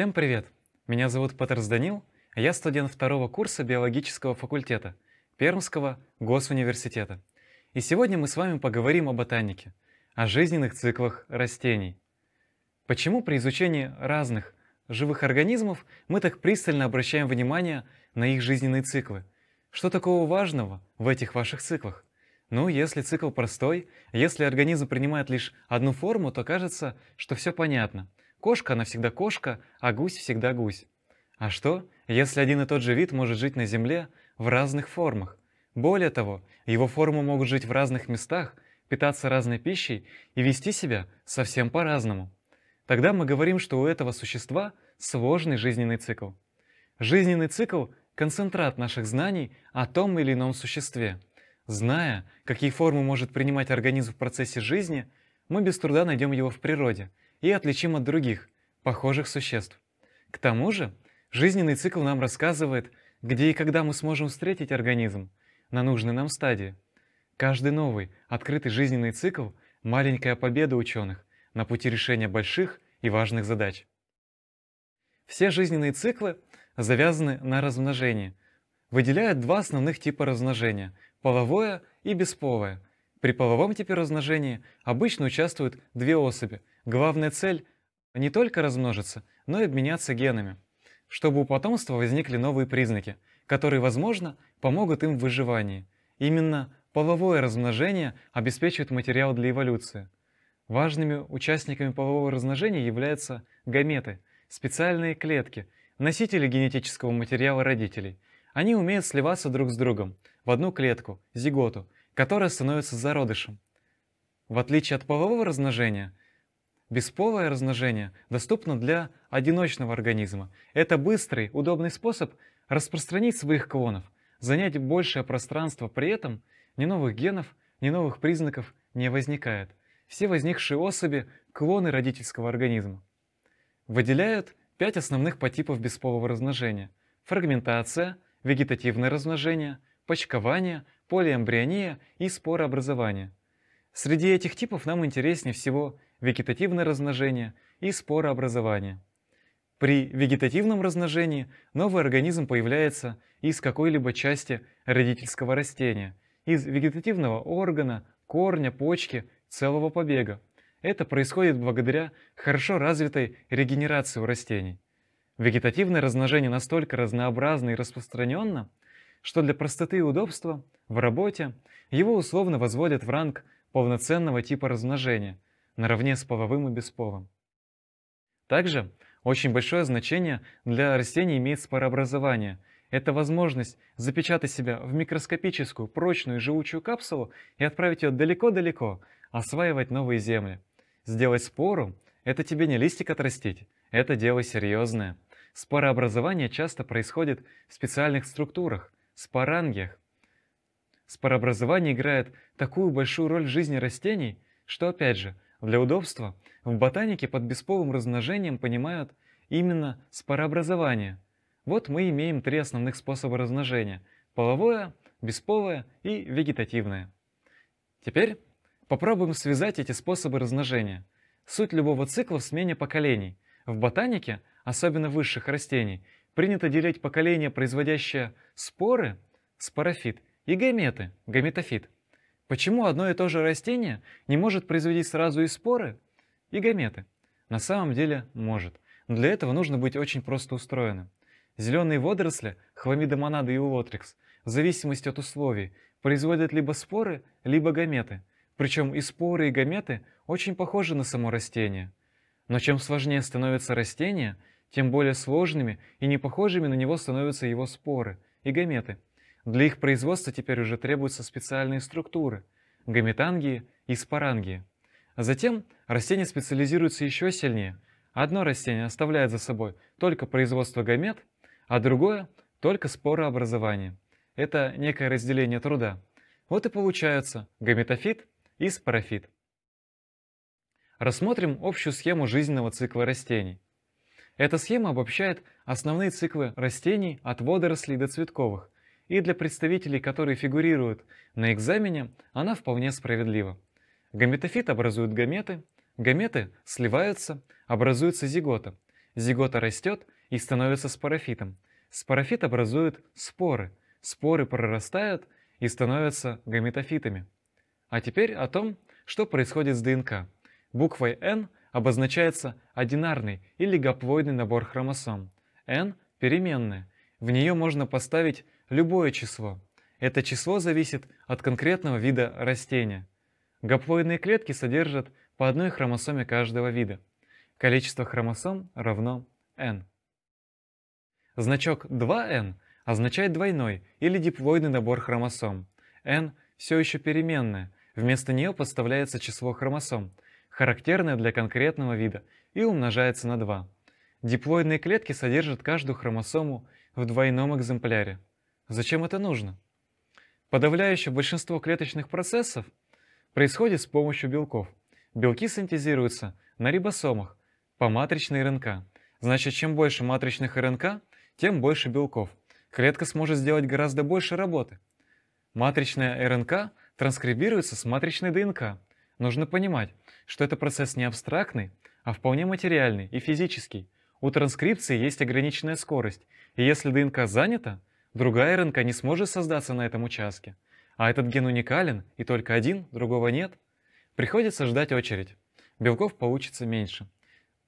Всем привет! Меня зовут Петерс Данил, а я студент второго курса биологического факультета Пермского госуниверситета. И сегодня мы с вами поговорим о ботанике, о жизненных циклах растений. Почему при изучении разных живых организмов мы так пристально обращаем внимание на их жизненные циклы? Что такого важного в этих ваших циклах? Ну, если цикл простой, если организм принимает лишь одну форму, то кажется, что все понятно. Кошка, она всегда кошка, а гусь всегда гусь. А что, если один и тот же вид может жить на Земле в разных формах? Более того, его формы могут жить в разных местах, питаться разной пищей и вести себя совсем по-разному. Тогда мы говорим, что у этого существа сложный жизненный цикл. Жизненный цикл – концентрат наших знаний о том или ином существе. Зная, какие формы может принимать организм в процессе жизни, мы без труда найдем его в природе – и отличим от других, похожих существ. К тому же, жизненный цикл нам рассказывает, где и когда мы сможем встретить организм на нужной нам стадии. Каждый новый, открытый жизненный цикл – маленькая победа ученых на пути решения больших и важных задач. Все жизненные циклы завязаны на размножении. Выделяют два основных типа размножения – половое и бесполое. При половом типе размножения обычно участвуют две особи – Главная цель – не только размножиться, но и обменяться генами, чтобы у потомства возникли новые признаки, которые, возможно, помогут им в выживании. Именно половое размножение обеспечивает материал для эволюции. Важными участниками полового размножения являются гаметы – специальные клетки, носители генетического материала родителей. Они умеют сливаться друг с другом в одну клетку – зиготу, которая становится зародышем. В отличие от полового размножения, Бесполое размножение доступно для одиночного организма. Это быстрый, удобный способ распространить своих клонов, занять большее пространство, при этом ни новых генов, ни новых признаков не возникает. Все возникшие особи – клоны родительского организма. Выделяют пять основных типов бесполого размножения – фрагментация, вегетативное размножение, почкование, полиэмбриония и спорообразование. Среди этих типов нам интереснее всего – вегетативное размножение и спорообразование. При вегетативном размножении новый организм появляется из какой-либо части родительского растения, из вегетативного органа, корня, почки, целого побега. Это происходит благодаря хорошо развитой регенерации у растений. Вегетативное размножение настолько разнообразно и распространенно, что для простоты и удобства в работе его условно возводят в ранг полноценного типа размножения – наравне с половым и бесполым. Также очень большое значение для растений имеет спорообразование. Это возможность запечатать себя в микроскопическую, прочную и живучую капсулу и отправить ее далеко-далеко, осваивать новые земли. Сделать спору – это тебе не листик отрастить, это дело серьезное. Спорообразование часто происходит в специальных структурах – спорангиях. Спорообразование играет такую большую роль в жизни растений, что, опять же, для удобства в ботанике под бесполым размножением понимают именно спорообразование. Вот мы имеем три основных способа размножения – половое, бесполое и вегетативное. Теперь попробуем связать эти способы размножения. Суть любого цикла в смене поколений. В ботанике, особенно высших растений, принято делить поколения, производящие споры, спорофит, и гаметы, гаметофит – Почему одно и то же растение не может производить сразу и споры, и гаметы? На самом деле может. Но для этого нужно быть очень просто устроенным. Зеленые водоросли, хламидомонады и улотрикс, в зависимости от условий, производят либо споры, либо гаметы. Причем и споры, и гаметы очень похожи на само растение. Но чем сложнее становится растение, тем более сложными и непохожими на него становятся его споры и гаметы – для их производства теперь уже требуются специальные структуры – гаметангии и спорангии. А затем растения специализируются еще сильнее. Одно растение оставляет за собой только производство гамет, а другое – только спорообразование. Это некое разделение труда. Вот и получаются гаметофит и спорофит. Рассмотрим общую схему жизненного цикла растений. Эта схема обобщает основные циклы растений от водорослей до цветковых, и для представителей, которые фигурируют на экзамене, она вполне справедлива. Гаметофит образует гаметы, гаметы сливаются, образуется зигота. Зигота растет и становится спорофитом. Спорофит образует споры, споры прорастают и становятся гаметофитами. А теперь о том, что происходит с ДНК. Буквой N обозначается одинарный или гаплоидный набор хромосом. N – переменная. В нее можно поставить любое число. Это число зависит от конкретного вида растения. Гаплоидные клетки содержат по одной хромосоме каждого вида. Количество хромосом равно n. Значок 2n означает двойной или диплоидный набор хромосом. n все еще переменная, вместо нее подставляется число хромосом, характерное для конкретного вида, и умножается на 2. Диплоидные клетки содержат каждую хромосому в двойном экземпляре. Зачем это нужно? Подавляющее большинство клеточных процессов происходит с помощью белков. Белки синтезируются на рибосомах по матричной РНК. Значит, чем больше матричных РНК, тем больше белков. Клетка сможет сделать гораздо больше работы. Матричная РНК транскрибируется с матричной ДНК. Нужно понимать, что это процесс не абстрактный, а вполне материальный и физический. У транскрипции есть ограниченная скорость, и если ДНК занята, Другая РНК не сможет создаться на этом участке. А этот ген уникален, и только один, другого нет. Приходится ждать очередь. Белков получится меньше.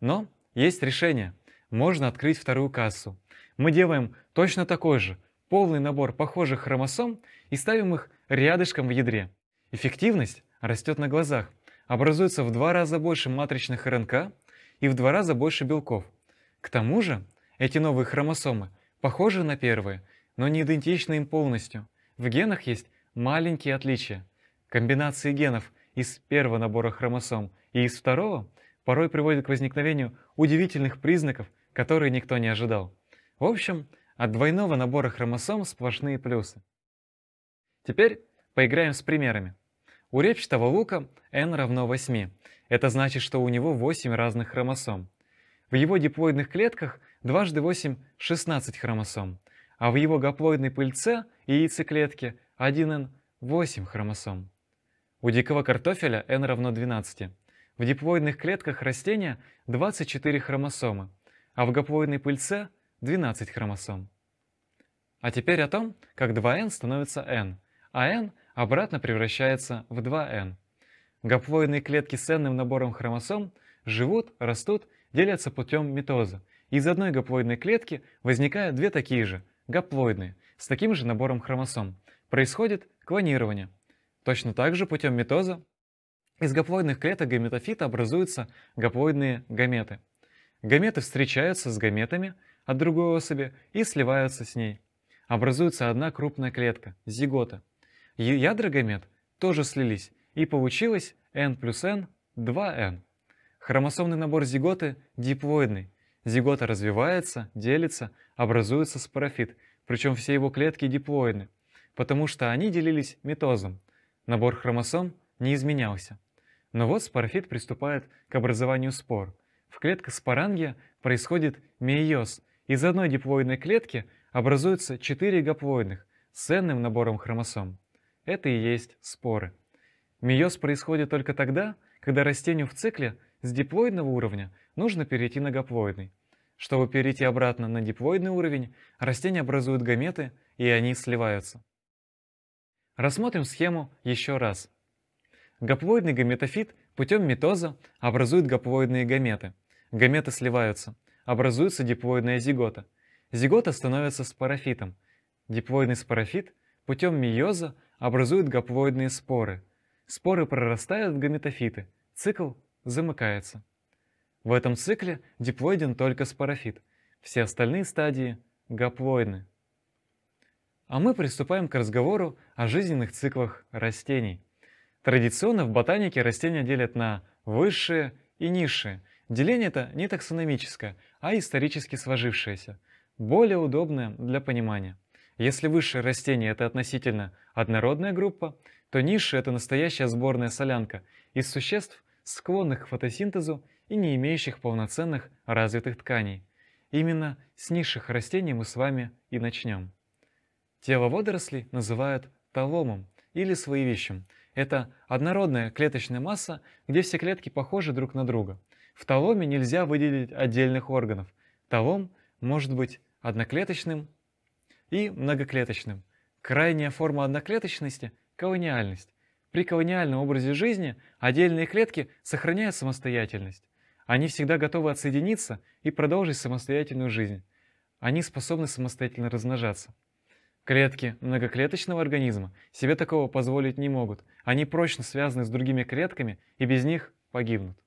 Но есть решение. Можно открыть вторую кассу. Мы делаем точно такой же, полный набор похожих хромосом и ставим их рядышком в ядре. Эффективность растет на глазах. Образуется в два раза больше матричных РНК и в два раза больше белков. К тому же эти новые хромосомы похожи на первые – но не идентичны им полностью. В генах есть маленькие отличия. Комбинации генов из первого набора хромосом и из второго порой приводят к возникновению удивительных признаков, которые никто не ожидал. В общем, от двойного набора хромосом сплошные плюсы. Теперь поиграем с примерами. У репчатого лука n равно 8. Это значит, что у него 8 разных хромосом. В его диплоидных клетках дважды 8 – 16 хромосом а в его гаплоидной пыльце и яйцеклетке 1N8 хромосом. У дикого картофеля N равно 12. В диплоидных клетках растения 24 хромосомы, а в гаплоидной пыльце 12 хромосом. А теперь о том, как 2N становится N, а N обратно превращается в 2N. Гаплоидные клетки с n набором хромосом живут, растут, делятся путем митоза. Из одной гаплоидной клетки возникают две такие же, гаплоидные, с таким же набором хромосом. Происходит клонирование. Точно так же путем митоза из гаплоидных клеток гаметофита образуются гаплоидные гаметы. Гаметы встречаются с гаметами от другой особи и сливаются с ней. Образуется одна крупная клетка – зигота. Ее ядра гамет тоже слились, и получилось n плюс n – 2n. Хромосомный набор зиготы диплоидный, Зигота развивается, делится, образуется спорофит, причем все его клетки диплоидны, потому что они делились митозом. Набор хромосом не изменялся. Но вот спорофит приступает к образованию спор. В клетках спорангия происходит мейоз. Из одной диплоидной клетки образуются четыре гаплоидных с ценным набором хромосом. Это и есть споры. Мейоз происходит только тогда, когда растению в цикле с диплоидного уровня нужно перейти на гаплоидный. Чтобы перейти обратно на диплоидный уровень, растения образуют гаметы, и они сливаются. Рассмотрим схему еще раз. Гаплоидный гаметофит путем митоза образует гаплоидные гаметы. Гаметы сливаются, образуется диплоидная зигота. Зигота становится спорофитом. Диплоидный спорофит путем мейоза образует гаплоидные споры. Споры прорастают в гаметофиты. Цикл замыкается. В этом цикле диплоиден только спорофит, все остальные стадии – гаплоидны. А мы приступаем к разговору о жизненных циклах растений. Традиционно в ботанике растения делят на высшие и низшие. Деление это не таксономическое, а исторически сложившееся, более удобное для понимания. Если высшее растение – это относительно однородная группа, то низшие это настоящая сборная солянка из существ, склонных к фотосинтезу и не имеющих полноценных развитых тканей. Именно с низших растений мы с вами и начнем. Тело водорослей называют таломом или своевищем. Это однородная клеточная масса, где все клетки похожи друг на друга. В таломе нельзя выделить отдельных органов. Талом может быть одноклеточным и многоклеточным. Крайняя форма одноклеточности – колониальность. При колониальном образе жизни отдельные клетки сохраняют самостоятельность. Они всегда готовы отсоединиться и продолжить самостоятельную жизнь. Они способны самостоятельно размножаться. Клетки многоклеточного организма себе такого позволить не могут. Они прочно связаны с другими клетками и без них погибнут.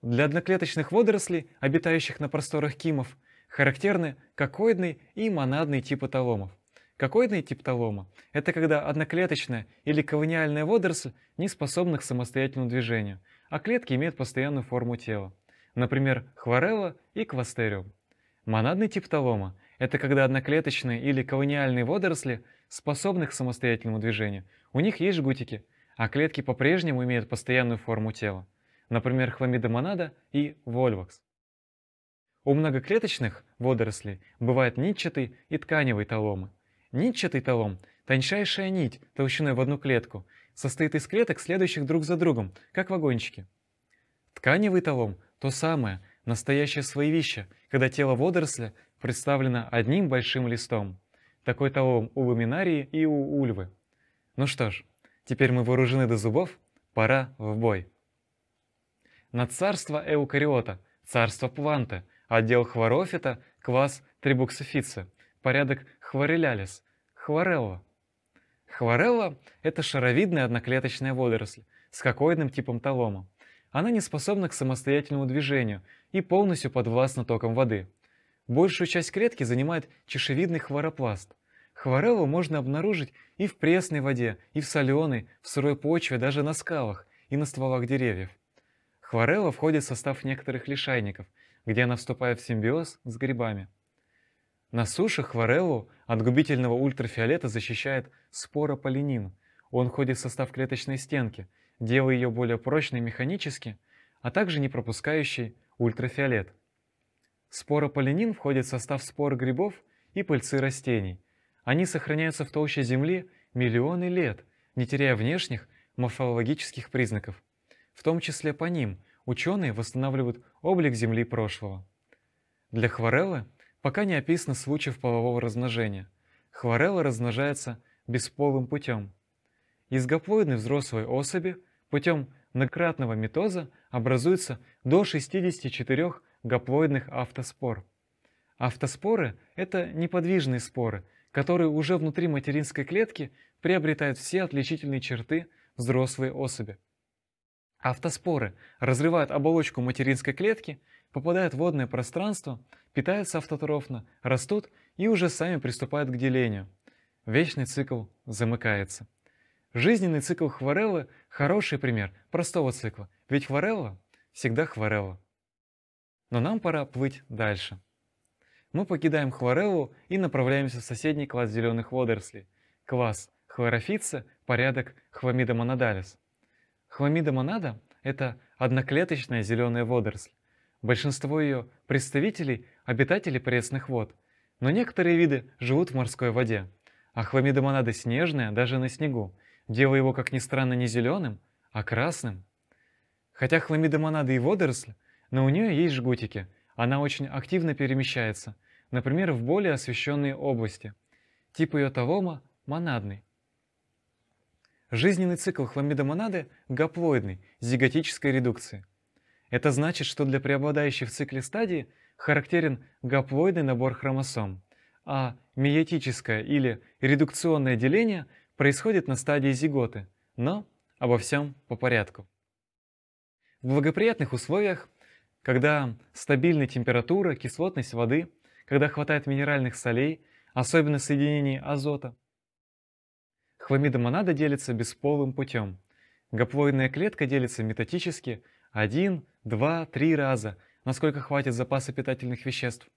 Для одноклеточных водорослей, обитающих на просторах кимов, характерны кокоидный и монадный типы таломов. Кокоидный тип талома – это когда одноклеточная или колониальная водоросль не способна к самостоятельному движению – а клетки имеют постоянную форму тела, например, хворелла и квастериум. Монадный тип талома — это когда одноклеточные или колониальные водоросли способны к самостоятельному движению, у них есть жгутики, а клетки по-прежнему имеют постоянную форму тела, например, хламидомонада и вольвакс. У многоклеточных водорослей бывают нитчатый и тканевый таломы. Нитчатый талом — тончайшая нить толщиной в одну клетку – состоит из клеток, следующих друг за другом, как вагончики. Тканевый талом – то самое, настоящее свои вещи, когда тело водоросля представлено одним большим листом. Такой талом у ламинарии и у ульвы. Ну что ж, теперь мы вооружены до зубов, пора в бой. На царство эукариота, царство планты, отдел хворофита, класс трибуксофица, порядок хворелялис, хворелла. Хворелла – это шаровидная одноклеточная водоросль с кокоидным типом талома. Она не способна к самостоятельному движению и полностью подвластна токам воды. Большую часть клетки занимает чешевидный хворопласт. Хвореллу можно обнаружить и в пресной воде, и в соленой, в сырой почве, даже на скалах и на стволах деревьев. Хворелла входит в состав некоторых лишайников, где она вступает в симбиоз с грибами. На суше хвореллу от губительного ультрафиолета защищает спорополинин. Он входит в состав клеточной стенки, делая ее более прочной механически, а также не пропускающей ультрафиолет. Спорополинин входит в состав спор грибов и пыльцы растений. Они сохраняются в толще земли миллионы лет, не теряя внешних морфологических признаков. В том числе по ним ученые восстанавливают облик земли прошлого. Для хвореллы пока не описано случаев полового размножения. Хворелла размножается бесполым путем. Изгоплоидной взрослой особи путем многократного митоза образуется до 64 гаплоидных автоспор. Автоспоры – это неподвижные споры, которые уже внутри материнской клетки приобретают все отличительные черты взрослой особи. Автоспоры разрывают оболочку материнской клетки, попадают в водное пространство, питаются автотрофно, растут и уже сами приступают к делению – вечный цикл замыкается. Жизненный цикл Хварелла – хороший пример простого цикла, ведь Хварелла всегда Хварелла. Но нам пора плыть дальше. Мы покидаем Хвареллу и направляемся в соседний класс зеленых водорослей – класс хлорофитца, порядок хламидомонадалис. Хламидомонада – это одноклеточная зеленая водоросль. Большинство ее представителей – обитатели пресных вод, но некоторые виды живут в морской воде. А хламидомонада снежная даже на снегу, делая его, как ни странно, не зеленым, а красным. Хотя хламидомонада и водоросль, но у нее есть жгутики. Она очень активно перемещается, например, в более освещенные области. Тип ее толома – монадный. Жизненный цикл хламидомонады гаплоидный, с зиготической редукцией. Это значит, что для преобладающей в цикле стадии характерен гаплоидный набор хромосом – а миотическое или редукционное деление происходит на стадии зиготы, но обо всем по порядку. В благоприятных условиях, когда стабильна температура, кислотность воды, когда хватает минеральных солей, особенно соединений азота, хламидомонада делится бесполым путем. Гаплоидная клетка делится метатически один, два, три раза, насколько хватит запаса питательных веществ –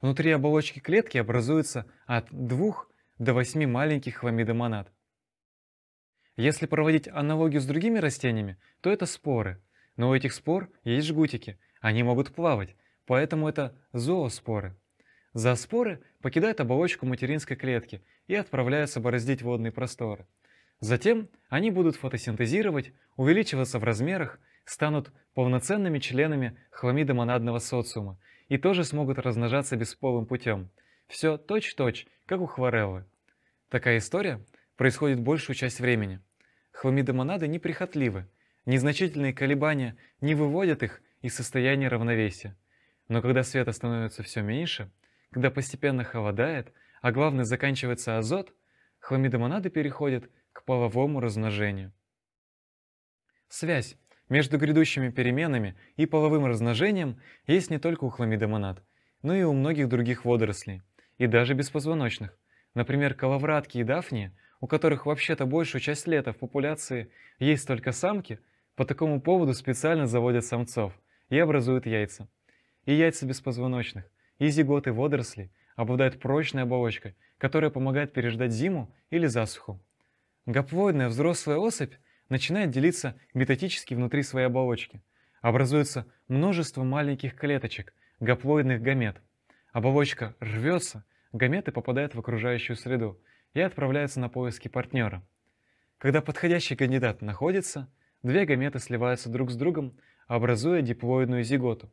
Внутри оболочки клетки образуется от 2 до 8 маленьких хламидомонад. Если проводить аналогию с другими растениями, то это споры. Но у этих спор есть жгутики, они могут плавать, поэтому это зооспоры. Зооспоры покидают оболочку материнской клетки и отправляются бороздить водные просторы. Затем они будут фотосинтезировать, увеличиваться в размерах, станут полноценными членами хламидомонадного социума и тоже смогут размножаться бесполым путем. Все точь точь -точь, как у хвореллы. Такая история происходит большую часть времени. Хламидомонады неприхотливы, незначительные колебания не выводят их из состояния равновесия. Но когда света становится все меньше, когда постепенно холодает, а главное заканчивается азот, хламидомонады переходят к половому размножению. Связь между грядущими переменами и половым размножением есть не только у хламидомонад, но и у многих других водорослей, и даже беспозвоночных. Например, коловратки и дафнии, у которых вообще-то большую часть лета в популяции есть только самки, по такому поводу специально заводят самцов и образуют яйца. И яйца беспозвоночных, и зиготы водорослей обладают прочной оболочкой, которая помогает переждать зиму или засуху. Гаплоидная взрослая особь – начинает делиться метатически внутри своей оболочки. Образуется множество маленьких клеточек, гаплоидных гамет. Оболочка рвется, гаметы попадают в окружающую среду и отправляются на поиски партнера. Когда подходящий кандидат находится, две гаметы сливаются друг с другом, образуя диплоидную зиготу.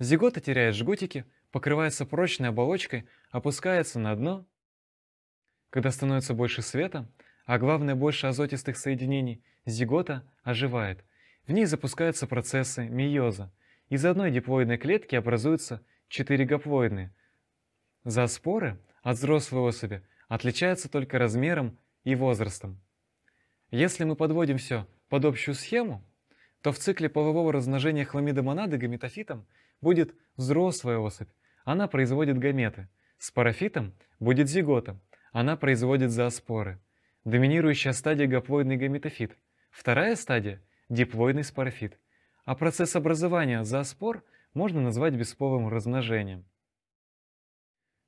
Зигота теряет жгутики, покрывается прочной оболочкой, опускается на дно. Когда становится больше света, а главное больше азотистых соединений, Зигота оживает. В ней запускаются процессы мейоза. Из одной диплоидной клетки образуются четыре гаплоидные зооспоры от взрослой особи отличаются только размером и возрастом. Если мы подводим все под общую схему, то в цикле полового размножения хламидомонады гаметофитом будет взрослая особь, она производит гаметы. С парафитом будет зигота, она производит зооспоры. Доминирующая стадия гаплоидный гаметофит – Вторая стадия – диплоидный спорофит, а процесс образования зооспор можно назвать бесполым размножением.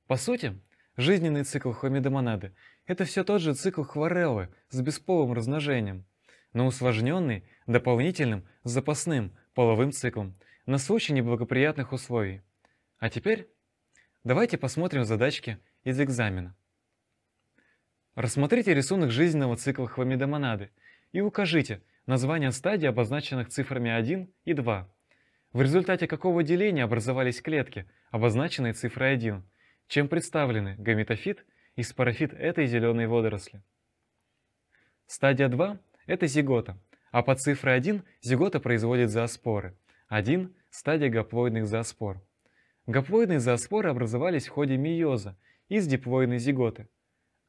По сути, жизненный цикл хламидомонады – это все тот же цикл хлореллы с бесполым размножением, но усложненный дополнительным запасным половым циклом на случай неблагоприятных условий. А теперь давайте посмотрим задачки из экзамена. Рассмотрите рисунок жизненного цикла хламидомонады – и укажите название стадий, обозначенных цифрами 1 и 2. В результате какого деления образовались клетки, обозначенные цифрой 1, чем представлены гаметофит и спорофит этой зеленой водоросли. Стадия 2 – это зигота, а под цифрой 1 зигота производит зооспоры. 1 – стадия гаплоидных зооспор. Гаплоидные зооспоры образовались в ходе мейоза из диплоидной зиготы.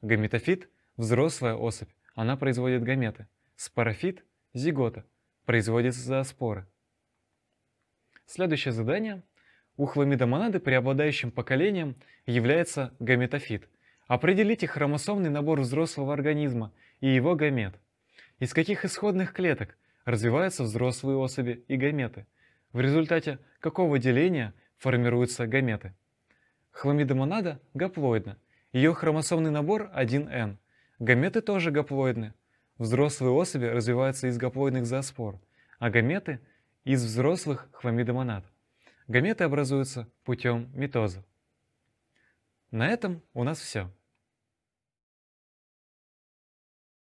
Гаметофит – взрослая особь, она производит гаметы. Спорофит, зигота, производится за споры. Следующее задание. У хламидомонады преобладающим поколением является гаметофит. Определите хромосомный набор взрослого организма и его гамет. Из каких исходных клеток развиваются взрослые особи и гаметы? В результате какого деления формируются гаметы? Хламидомонада гаплоидна. Ее хромосомный набор 1N. Гаметы тоже гаплоидны. Взрослые особи развиваются из гаплоидных зооспор, а гаметы – из взрослых хламидомонад. Гаметы образуются путем митоза. На этом у нас все.